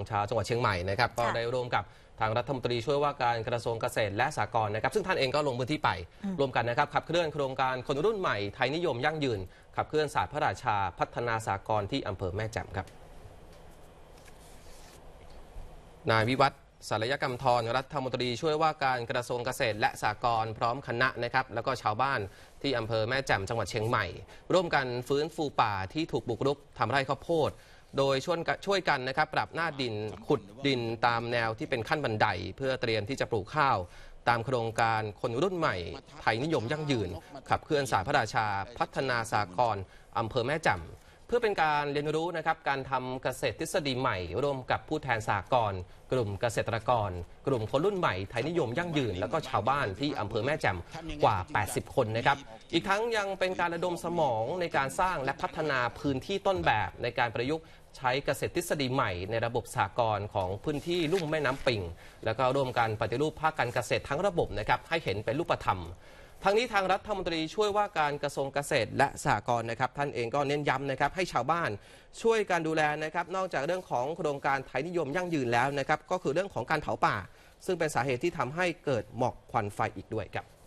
ของชาวจังหวัดเชียงใหม่นะครับก็ได้ร่วมกับทางรัฐมนตรีช่วยว่าการกระทรวงเกษตรและสหกรณ์นะครับ ซึ่งท่านเองก็ลงพื้นที่ไปรวมกันนะครับขับเคลื่อนโครงการคนรุ่นใหม่ไทยนิยมยั่งยืนขับเคลื่อนศาสตร์พระราชาพัฒนาสหกรณ์ที่อำเภอแม่แจ่มครับ นายวิวัฒศัลยกรรมทรรัฐมนตรีช่วยว่าการกระทรวงเกษตรและสหกรณ์พร้อมคณะนะครับแล้วก็ชาวบ้านที่อำเภอแม่แจ่มจังหวัดเชียงใหม่ ร่วมกันฟื้นฟูป่าที่ถูกบุกรุกทำไร่ข้าวโพดโดยช่วยช่วยกันนะครับ ปรับหน้าดินขุดดินตามแนวที่เป็นขั้นบันไดเพื่อเตรียมที่จะปลูกข้าว ตามโครงการคนรุ่นใหม่ ไทยนิยมยั่งยืน ขับเคลื่อนสายพระราชาพัฒนาสากรอำเภอแม่จำพื่อเป็นการเรียนรู้นะครับ การทำเกษตรทฤษฎีใหม่ร่วมกับผู้แทนสากลกลุ่มเกษตรกร กลุ่มคนรุ่นใหม่ไทยนิยมยั่งยืนแล้วก็ชาวบ้านที่อำเภอแม่แจ่มกว่า 80 คนนะครับ อีกทั้งยังเป็นการระดมสมองในการสร้างและพัฒนาพื้นที่ต้นแบบในการประยุกต์ใช้เกษตรทฤษฎีใหม่ ในระบบสากลของพื้นที่ลุ่มแม่น้ำปิง แล้วก็ร่วมกันปฏิรูปภาคการเกษตรทั้งระบบนะครับให้เห็นเป็นรูปธรรมทางนี้ทางรัฐมนตรีช่วยว่าการกระทรวงเกษตรและสหกรณ์นะครับ ท่านเองก็เน้นย้ำนะครับให้ชาวบ้านช่วยการดูแลนะครับนอกจากเรื่องของโครงการไทยนิยมยั่งยืนแล้วนะครับก็คือเรื่องของการเผาป่า ซึ่งเป็นสาเหตุที่ทำให้เกิดหมอกควันไฟอีกด้วยครับ